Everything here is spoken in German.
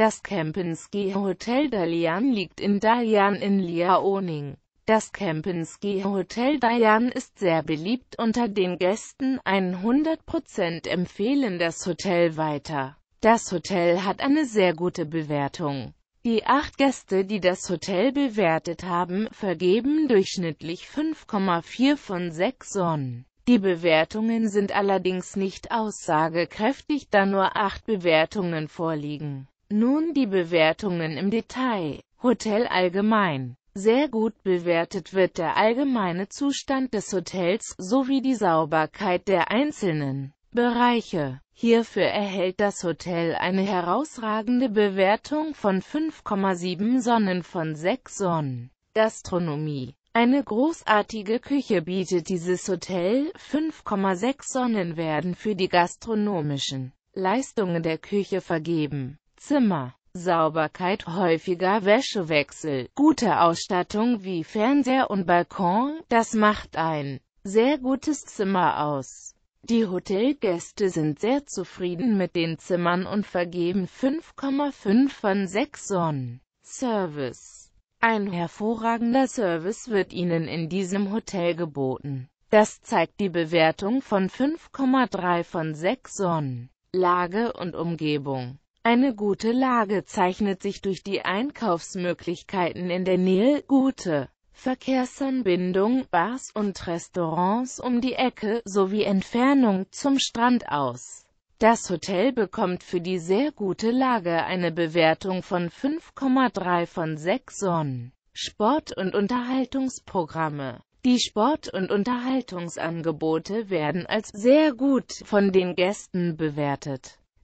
Das Kempinski Hotel Dalian liegt in Dalian in Liaoning. Das Kempinski Hotel Dalian ist sehr beliebt unter den Gästen, 100% empfehlen das Hotel weiter. Das Hotel hat eine sehr gute Bewertung. Die acht Gäste, die das Hotel bewertet haben, vergeben durchschnittlich 5,4 von 6 Sonnen. Die Bewertungen sind allerdings nicht aussagekräftig, da nur acht Bewertungen vorliegen. Nun die Bewertungen im Detail. Hotel allgemein. Sehr gut bewertet wird der allgemeine Zustand des Hotels sowie die Sauberkeit der einzelnen Bereiche. Hierfür erhält das Hotel eine herausragende Bewertung von 5,7 Sonnen von 6 Sonnen. Gastronomie. Eine großartige Küche bietet dieses Hotel, 5,6 Sonnen werden für die gastronomischen Leistungen der Küche vergeben. Zimmer. Sauberkeit, häufiger Wäschewechsel, gute Ausstattung wie Fernseher und Balkon, das macht ein sehr gutes Zimmer aus. Die Hotelgäste sind sehr zufrieden mit den Zimmern und vergeben 5,5 von 6 Sonnen. Service Ein hervorragender Service wird Ihnen in diesem Hotel geboten. Das zeigt die Bewertung von 5,3 von 6 Sonnen. Lage und Umgebung eine gute Lage zeichnet sich durch die Einkaufsmöglichkeiten in der Nähe, gute Verkehrsanbindung, Bars und Restaurants um die Ecke sowie Entfernung zum Strand aus. Das Hotel bekommt für die sehr gute Lage eine Bewertung von 5,3 von 6 Sonnen. Sport- und Unterhaltungsprogramme Die Sport- und Unterhaltungsangebote werden als sehr gut von den Gästen bewertet.